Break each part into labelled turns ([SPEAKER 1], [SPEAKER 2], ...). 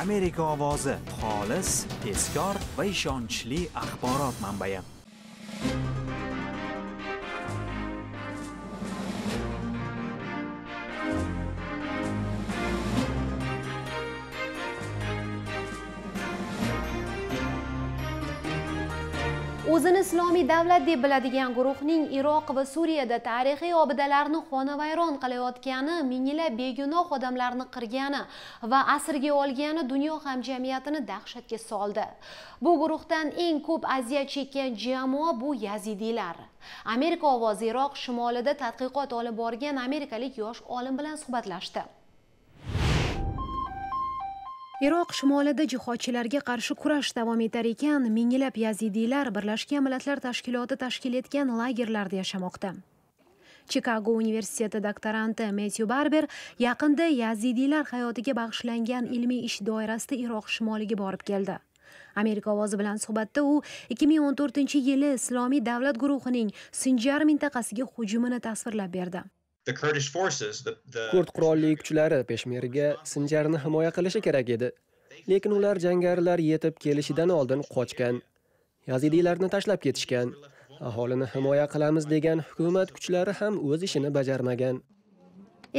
[SPEAKER 1] amerika ovozi xolis tezkor va ishonchli axborot manbai
[SPEAKER 2] o'zini islomiy davlat deb biladigan guruhning iroq va suriyada tarixiy obidalarni xonavayron qilayotgani minglab begunoh odamlarni qirgani va asirga olgani dunyo hamjamiyatini dahshatga soldi bu guruhdan eng ko'p aziyat chekkan jamoa bu yazidiylar amerika ovozi iroq shimolida tadqiqot olib borgan amerikalik yosh olim bilan suhbatlashdi iroq shimolida jihodchilarga qarshi kurash davom etar ekan minglab yazidiylar birlashgan millatlar tashkiloti tashkil etgan lagerlarda yashamoqda chikago universiteti doktoranti metyu barber yaqinda yazidiylar hayotiga bag'ishlangan ilmiy ish doirasida iroq shimoliga borib keldi amerika ovozi bilan suhbatda u 2014 yili islomiy davlat guruhining sinjar mintaqasiga hujumini tasvirlab berdi
[SPEAKER 1] kurd qurolli kuchlari peshmerga sinjarni himoya qilishi kerak edi lekin ular jangarilar yetib kelishidan oldin qochgan yazidiylarni tashlab ketishgan aholini himoya qilamiz degan hukumat kuchlari ham o'z ishini bajarmagan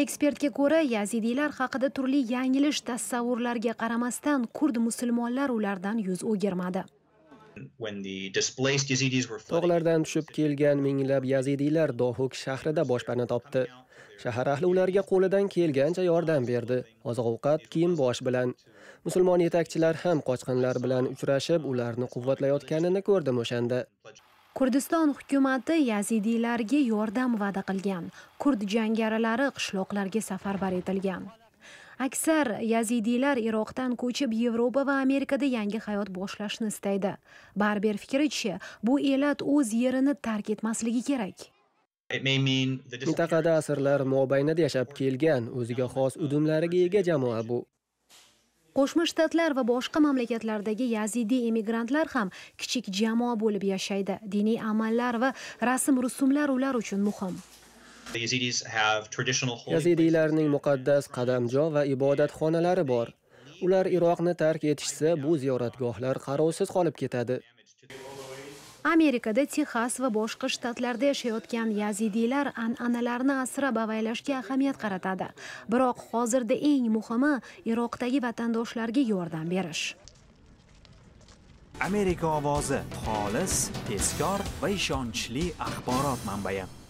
[SPEAKER 2] ekspertga ko'ra yazidiylar haqida turli yanglish tasavvurlarga qaramasdan kurd musulmonlar ulardan yuz o'girmadi
[SPEAKER 1] tog'lardan tushib kelgan minglab yazidiylar dohuk shahrida boshpana topdi shahar ahli ularga qo'lidan kelgancha yordam berdi oziq ovqat kiyim bosh bilan musulmon yetakchilar ham qochqinlar bilan uchrashib ularni quvvatlayotganini ko'rdim o'shanda
[SPEAKER 2] Kurdiston hukumati yazidiylarga yordam va'da qilgan. Kurd jangarilari qishloqlarga safarbar etilgan. aksar yazidiylar iroqdan ko'chib yevropa va amerikada yangi hayot boshlashni istaydi barber fikricha bu elat o'z yerini tark etmasligi kerak
[SPEAKER 1] mintaqada asrlar mobaynida yashab kelgan o'ziga xos udumlariga ega jamoa bu
[SPEAKER 2] qo'shma shtatlar va boshqa mamlakatlardagi yazidiy emigrantlar ham kichik jamoa bo'lib yashaydi diniy amallar va rasm rusumlar ular uchun muhim
[SPEAKER 1] yazidiylarning muqaddas qadamjo va ibodatxonalari bor ular iroqni tark etishsa bu ziyoratgohlar qarovsiz qolib ketadi
[SPEAKER 2] amerikada texas va boshqa shtatlarda yashayotgan yazidiylar an'analarni asrab avaylashga ahamiyat qaratadi biroq hozirda eng muhimi iroqdagi vatandoshlarga yordam berish
[SPEAKER 1] amerika ovozi xolis tezkor va ishonchli axborot manbai